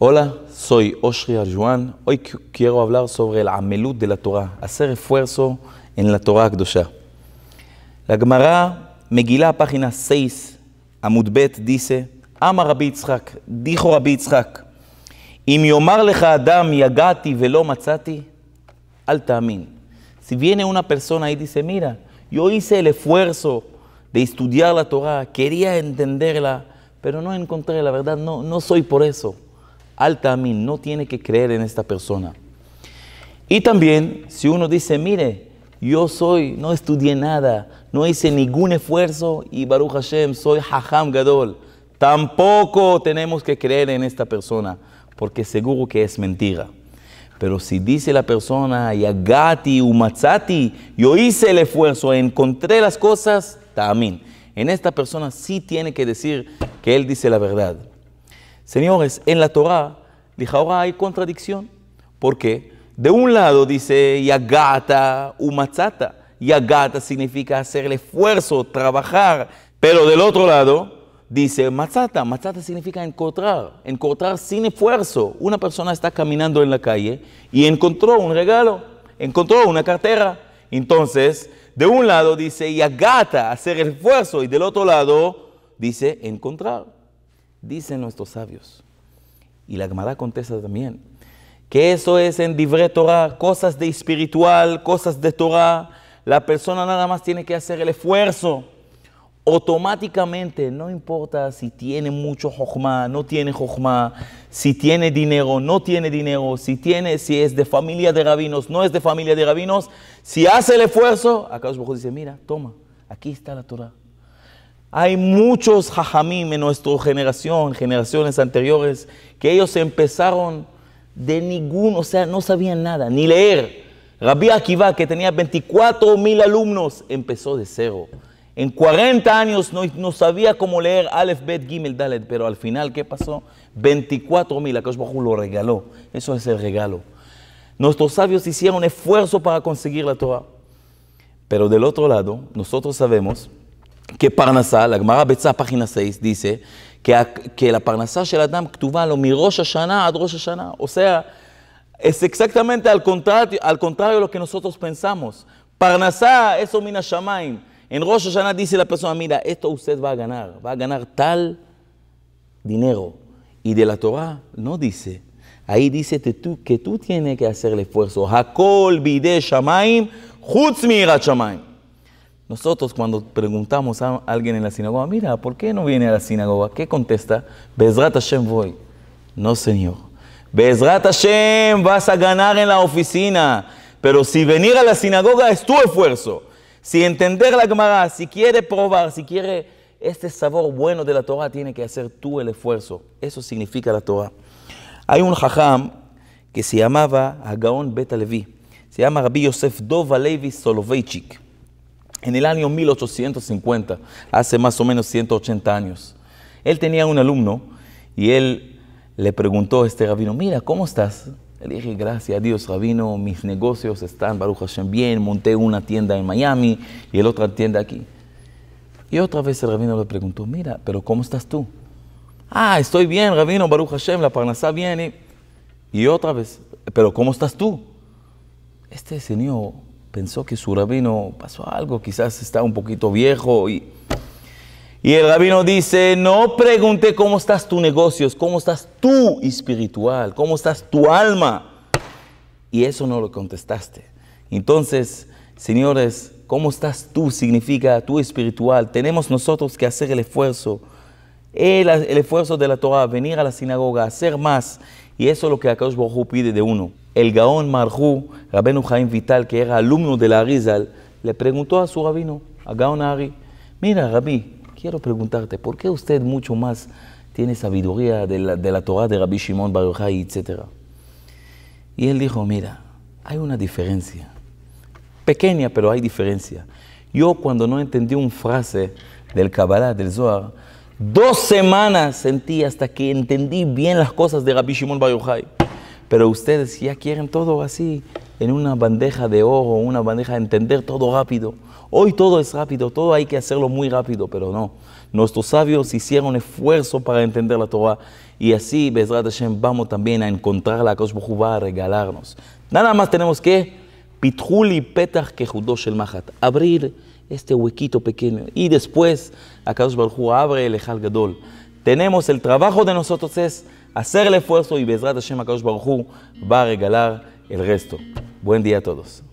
Hola, soy Oshri Arjuan. Hoy quiero hablar sobre el amelud de la Torah, hacer esfuerzo en la Torah Akdosha. La Gemara Megilá, página 6, Amudbet dice, Ama Rabbi Yitzhak, dijo Rabbi Yitzhak, Im yomar lecha adam yagati velo matzati, al tamín. Si viene una persona y dice, mira, yo hice el esfuerzo de estudiar la Torah, quería entenderla, pero no encontré la verdad, no, no soy por eso al-Tamim, no tiene que creer en esta persona. Y también, si uno dice, mire, yo soy, no estudié nada, no hice ningún esfuerzo y Baruch Hashem, soy Hajam Gadol, tampoco tenemos que creer en esta persona, porque seguro que es mentira. Pero si dice la persona, Yagati, Umatzati, yo hice el esfuerzo, encontré las cosas, Tamim. En esta persona sí tiene que decir que él dice la verdad. Señores, en la Torah, dije, ahora hay contradicción. porque De un lado dice yagata matzata. Yagata significa hacer el esfuerzo, trabajar. Pero del otro lado dice matzata. Matzata significa encontrar. Encontrar sin esfuerzo. Una persona está caminando en la calle y encontró un regalo, encontró una cartera. Entonces, de un lado dice yagata, hacer el esfuerzo, y del otro lado dice encontrar dicen nuestros sabios. Y la Gemara contesta también que eso es en Divre Torah, cosas de espiritual, cosas de Torah. La persona nada más tiene que hacer el esfuerzo. Automáticamente, no importa si tiene mucho jochma, no tiene jochma, si tiene dinero, no tiene dinero, si tiene, si es de familia de rabinos, no es de familia de rabinos, si hace el esfuerzo, acá los dice, mira, toma, aquí está la Torah. Hay muchos jajamim en nuestra generación, generaciones anteriores, que ellos empezaron de ningún, o sea, no sabían nada, ni leer. Rabbi Akiva, que tenía 24 mil alumnos, empezó de cero. En 40 años no, sabía cómo leer Aleph, Bet, Gimel, Dalet, pero al final, ¿qué pasó? 24 mil, Akash lo regaló. Eso es el regalo. Nuestros sabios hicieron esfuerzo para conseguir la Torah. Pero del otro lado, nosotros sabemos que Parnasá, la Gemara Betzá, página 6, dice que, que la Parnasá del Adam ktuva lo mi Rosh Hashanah ad Rosh Hashanah. O sea, es exactamente al contrario, al contrario de lo que nosotros pensamos. Parnasá, eso mina Shamaim. En Rosh Hashanah dice la persona, mira, esto usted va a ganar, va a ganar tal dinero. Y de la Torah no dice. Ahí dice que tú, que tú tienes que hacer el esfuerzo. Hakol bide shamaim, chutz shamaim. Nosotros cuando preguntamos a alguien en la sinagoga, mira, ¿por qué no viene a la sinagoga? ¿Qué contesta? Bezrat Hashem voy. No, señor. Bezrat Hashem vas a ganar en la oficina. Pero si venir a la sinagoga es tu esfuerzo. Si entender la Gemara, si quiere probar, si quiere este sabor bueno de la Torah, tiene que hacer tú el esfuerzo. Eso significa la Torah. Hay un jajam que se llamaba Hagaon Betalevi. Levi. Se llama Rabbi Yosef Dov Levi Soloveitchik en el año 1850, hace más o menos 180 años. Él tenía un alumno y él le preguntó a este rabino, mira, ¿cómo estás? Le dije, gracias a Dios, rabino, mis negocios están, Baruch Hashem, bien, monté una tienda en Miami y el otra tienda aquí. Y otra vez el rabino le preguntó, mira, pero ¿cómo estás tú? Ah, estoy bien, rabino, Baruch Hashem, la parnasá viene. Y otra vez, pero ¿cómo estás tú? Este señor pensó que su rabino pasó algo, quizás está un poquito viejo y, y el rabino dice, no pregunte cómo estás tus negocios, cómo estás tú espiritual, cómo estás tu alma. Y eso no lo contestaste. Entonces, señores, cómo estás tú significa tú espiritual. Tenemos nosotros que hacer el esfuerzo el, esfuerzo de la Torah, venir a la sinagoga, hacer más. Y eso es lo que Akadosh Borjú pide de uno. El Gaón Marjú, Rabenu Jaim Vital, que era alumno de la Rizal, le preguntó a su rabino, a Gaón Ari, mira Rabí, quiero preguntarte, ¿por qué usted mucho más tiene sabiduría de la, de Torah de Rabí Shimon Bar etcétera? Y él dijo, mira, hay una diferencia, pequeña, pero hay diferencia. Yo cuando no entendí una frase del Kabbalah, del Zohar, Dos semanas sentí hasta que entendí bien las cosas de Rabbi Shimon Bar Pero ustedes ya quieren todo así, en una bandeja de oro, una bandeja de entender todo rápido. Hoy todo es rápido, todo hay que hacerlo muy rápido, pero no. Nuestros sabios hicieron esfuerzo para entender la Torah y así, Bezrat Hashem, vamos también a encontrar la cosa va a regalarnos. Nada más tenemos que, Pitjuli Petach el Mahat, abrir este huequito pequeño. Y después, Akadosh Baruj abre el Ejal Gadol. Tenemos el trabajo de nosotros es hacer el esfuerzo y Bezrat Hashem Akadosh Baruj va a regalar el resto. Buen día a todos.